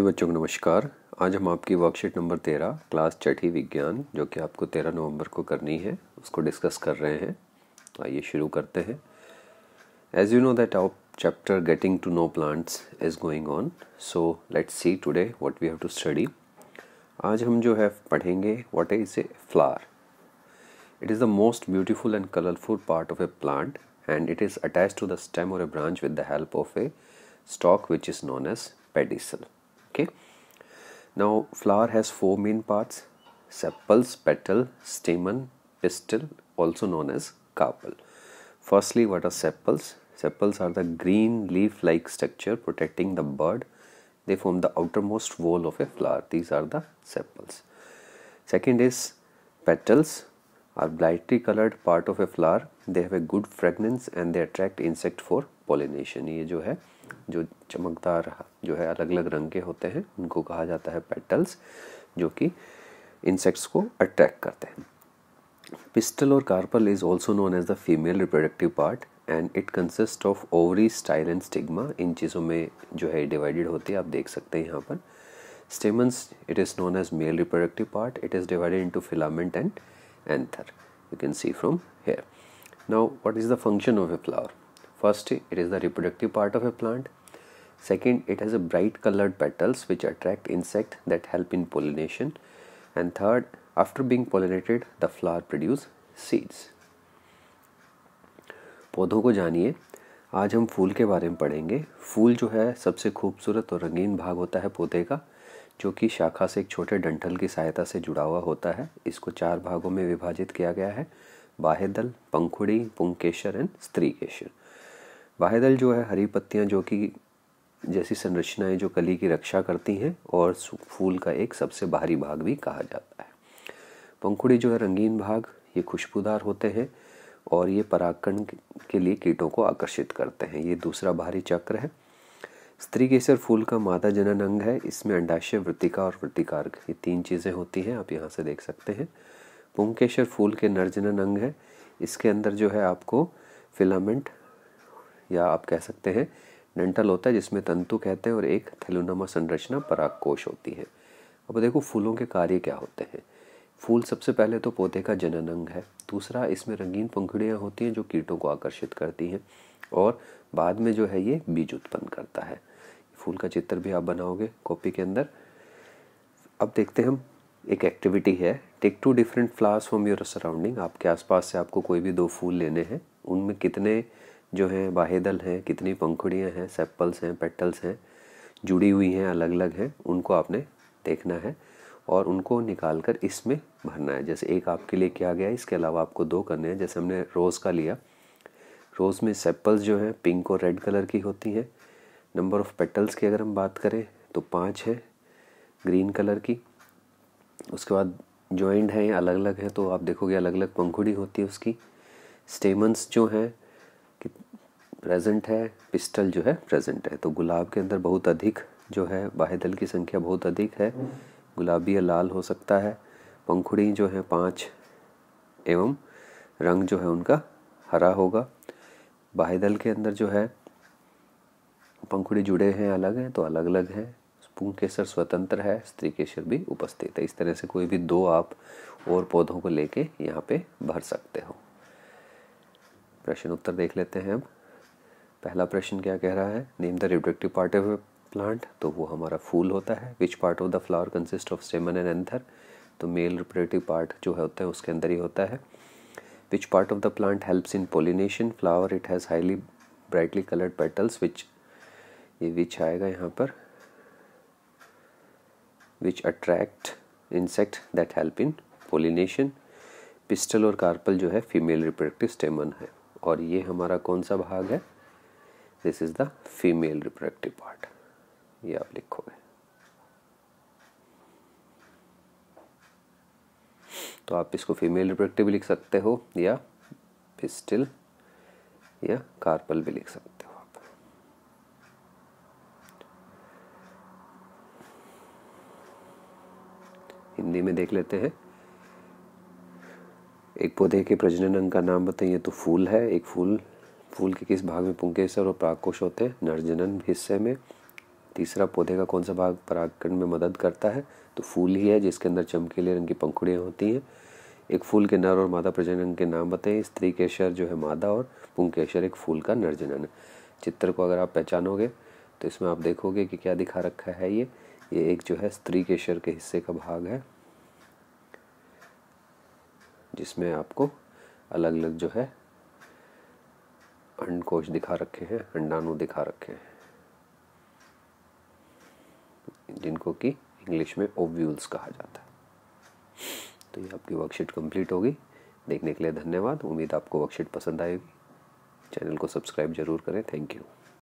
बच्चों को नमस्कार आज हम आपकी वर्कशीट नंबर तेरह क्लास छठी विज्ञान जो कि आपको तेरह नवंबर को करनी है उसको डिस्कस कर रहे हैं आइए शुरू करते हैं एज यू नो दैट आप chapter getting to know plants is going on so let's see today what we have to study आज हम जो है पढ़ेंगे what is a flower it is the most beautiful and colourful part of a plant and it is attach to the stem or a branch with the help of a stalk which is known as pedicel okay now flower has four main parts sepals petal stamen pistil also known as carpel firstly what are sepals sepals are the green leaf like structure protecting the bud they form the outermost wall of a flower these are the sepals second is petals are brightly colored part of a flower they have a good fragrance and they attract insect for pollination ये जो है जो चमकदार जो है अलग अलग रंग के होते हैं उनको कहा जाता है पेटल्स जो कि इंसेक्ट्स को अट्रैक्ट करते हैं pistil or carpel is also known as the female reproductive part and it consist of ovary style and stigma इन चीज़ों में जो है डिवाइडेड होती है आप देख सकते हैं यहाँ पर stamens it is known as male reproductive part it is divided into filament and anther you can see from here now what is the function of a flower First, it is the reproductive part of a plant. Second, it has a bright colored petals which attract insect that help in pollination. And third, after being pollinated, the flower produce seeds. पौधों को जानिए आज हम फूल के बारे में पढ़ेंगे फूल जो है सबसे खूबसूरत और रंगीन भाग होता है पौधे का जो कि शाखा से एक छोटे डंठल की सहायता से जुड़ा हुआ होता है इसको चार भागों में विभाजित किया गया है बाह्य दल पंखुड़ी पुंकेशर एंड स्त्रीकेशर वाहेदल जो है हरी पत्तियाँ जो कि जैसी संरचनाएं जो कली की रक्षा करती हैं और फूल का एक सबसे बाहरी भाग भी कहा जाता है पंखुड़ी जो है रंगीन भाग ये खुशबूदार होते हैं और ये परागकण के लिए कीटों को आकर्षित करते हैं ये दूसरा बाहरी चक्र है स्त्री केसर फूल का मादा जनन अंग है इसमें अंडाशय वृत्तिका और वृत्तिकार्ग ये तीन चीज़ें होती हैं आप यहाँ से देख सकते हैं पुंकेश्वर फूल के नरजनन अंग है इसके अंदर जो है आपको फिलामेंट या आप कह सकते हैं डेंटल होता है जिसमें तंतु कहते हैं और एक थैलुनामा संरचना परागकोश होती है अब देखो फूलों के कार्य क्या होते हैं फूल सबसे पहले तो पौधे का जनन अंग है दूसरा इसमें रंगीन पंखुड़ियाँ होती हैं जो कीटों को आकर्षित करती हैं और बाद में जो है ये बीज उत्पन्न करता है फूल का चित्र भी आप बनाओगे कॉपी के अंदर अब देखते हैं हम एक एक्टिविटी है take two different flowers from your surrounding आपके आसपास से आपको कोई भी दो फूल लेने हैं उनमें कितने जो हैं बाहेदल हैं कितनी पंखुड़ियाँ हैं सेप्पल्स हैं पेटल्स हैं जुड़ी हुई हैं अलग अलग हैं उनको आपने देखना है और उनको निकाल कर इसमें भरना है जैसे एक आपके लिए किया गया इसके अलावा आपको दो करने हैं जैसे हमने रोज़ का लिया रोज़ में सेप्पल्स जो हैं पिंक और रेड कलर की होती हैं नंबर ऑफ़ पेटल्स की अगर हम बात करें तो पाँच है ग्रीन कलर की उसके बाद जॉइंट हैं अलग अलग हैं तो आप देखोगे अलग अलग पंखुड़ी होती है उसकी स्टेमन्स जो हैं प्रेजेंट है पिस्टल जो है प्रेजेंट है तो गुलाब के अंदर बहुत अधिक जो है बाह्य दल की संख्या बहुत अधिक है गुलाबी या लाल हो सकता है पंखुड़ी जो है पाँच एवं रंग जो है उनका हरा होगा बाह्य दल के अंदर जो है पंखुड़ी जुड़े हैं अलग हैं तो अलग अलग हैं केसर स्वतंत्र है स्त्री केसर भी उपस्थित है इस तरह से कोई भी दो आप और पौधों को लेके यहाँ पे भर सकते हो प्रश्न उत्तर देख लेते हैं अब पहला प्रश्न क्या कह रहा है name the reproductive part of plant तो वो हमारा फूल होता है which part of the flower consist of stamen and anther तो मेल रिप्रोडक्टिव पार्ट जो है होता है उसके अंदर ही होता है which part of the plant helps in pollination flower it has highly brightly coloured petals which ये विच आएगा यहाँ पर which attract insect that help in pollination pistil or carpel जो है फीमेल रिप्रोडक्टिव स्टेमन है और ये हमारा कौन सा भाग है this is the female reproductive part ये आप लिखोगे तो आप इसको फीमेल रिप्रोडक्टिव भी लिख सकते हो या पिस्टिल या कार्पल भी लिख सकते हो आप हिंदी में देख लेते हैं एक पौधे के प्रजनन अंग का नाम बताइए तो फूल है एक फूल फूल के किस भाग में पुंकेसर और प्राकोश होते हैं नर्जनन हिस्से में तीसरा पौधे का कौन सा भाग परागकण में मदद करता है तो फूल ही है जिसके अंदर चमकीले रंग की पंखुड़ियाँ होती हैं एक फूल के नर और मादा प्रजनन के नाम बताएं स्त्री केशर जो है मादा और पुंकेशर एक फूल का नर्जनन चित्र को अगर आप पहचानोगे तो इसमें आप देखोगे कि क्या दिखा रखा है ये ये एक जो है स्त्री केशर के हिस्से का भाग है जिसमें आपको अलग अलग जो है अंडकोश दिखा रखे हैं अंडाणु दिखा रखे हैं जिनको कि इंग्लिश में ओव्यूल्स कहा जाता है तो ये आपकी वर्कशीट कंप्लीट होगी देखने के लिए धन्यवाद उम्मीद आपको वर्कशीट पसंद आएगी चैनल को सब्सक्राइब जरूर करें थैंक यू